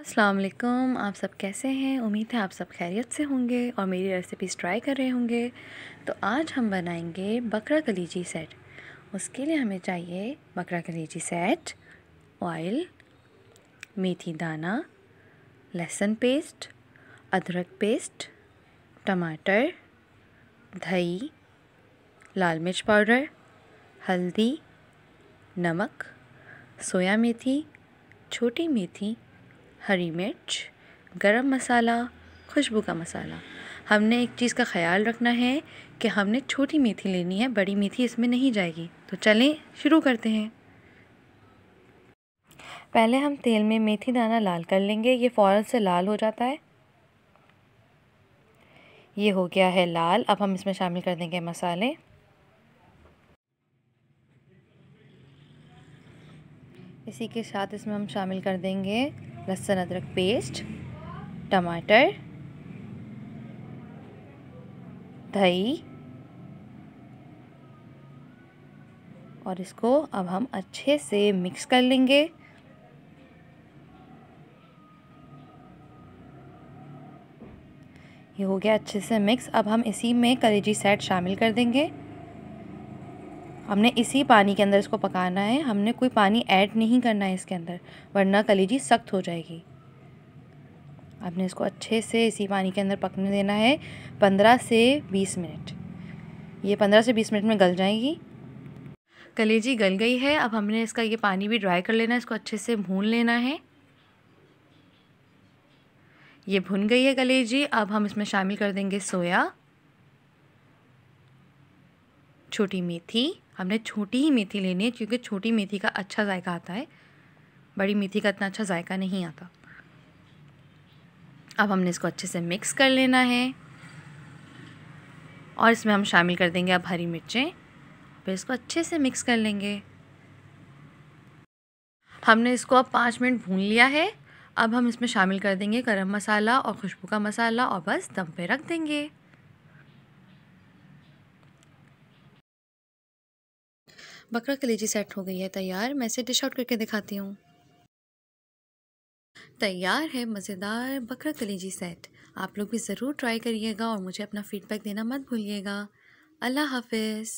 असलकम आप सब कैसे हैं उम्मीद है आप सब खैरियत से होंगे और मेरी रेसिपीज़ ट्राई कर रहे होंगे तो आज हम बनाएंगे बकरा कलीजी सेट उसके लिए हमें चाहिए बकरा कलीजी सेट ऑयल मेथी दाना लहसुन पेस्ट अदरक पेस्ट टमाटर दही लाल मिर्च पाउडर हल्दी नमक सोया मेथी छोटी मेथी हरी मिर्च गरम मसाला खुशबू का मसाला हमने एक चीज़ का ख्याल रखना है कि हमने छोटी मेथी लेनी है बड़ी मेथी इसमें नहीं जाएगी तो चलें शुरू करते हैं पहले हम तेल में मेथी दाना लाल कर लेंगे ये फ़ौरन से लाल हो जाता है ये हो गया है लाल अब हम इसमें शामिल कर देंगे मसाले इसी के साथ इसमें हम शामिल कर देंगे लहसुन अदरक पेस्ट टमाटर दही और इसको अब हम अच्छे से मिक्स कर लेंगे ये हो गया अच्छे से मिक्स अब हम इसी में कलेजी सेट शामिल कर देंगे हमने इसी पानी के अंदर इसको पकाना है हमने कोई पानी ऐड नहीं करना है इसके अंदर वरना कलेजी सख्त हो जाएगी आपने इसको अच्छे से इसी पानी के अंदर पकने देना है पंद्रह से बीस मिनट ये पंद्रह से बीस मिनट में गल जाएगी कलेजी गल गई है अब हमने इसका ये पानी भी ड्राई कर लेना है इसको अच्छे से भून लेना है ये भुन गई है कलेजी अब हम इसमें शामिल कर देंगे सोया छोटी मेथी हमने छोटी ही मेथी लेनी है क्योंकि छोटी मेथी का अच्छा जायका आता है बड़ी मेथी का इतना अच्छा जायका नहीं आता अब हमने इसको अच्छे से मिक्स कर लेना है और इसमें हम शामिल कर देंगे अब हरी मिर्चें फिर इसको अच्छे से मिक्स कर लेंगे हमने इसको अब पाँच मिनट भून लिया है अब हम इसमें शामिल कर देंगे गरम मसाला और खुशबू का मसाला और बस दम पे रख देंगे बकरा कलेजी सेट हो गई है तैयार मैं इसे डिश आउट करके दिखाती हूँ तैयार है मज़ेदार बकरा कलेजी सेट आप लोग भी ज़रूर ट्राई करिएगा और मुझे अपना फ़ीडबैक देना मत भूलिएगा अल्लाह हाफिज़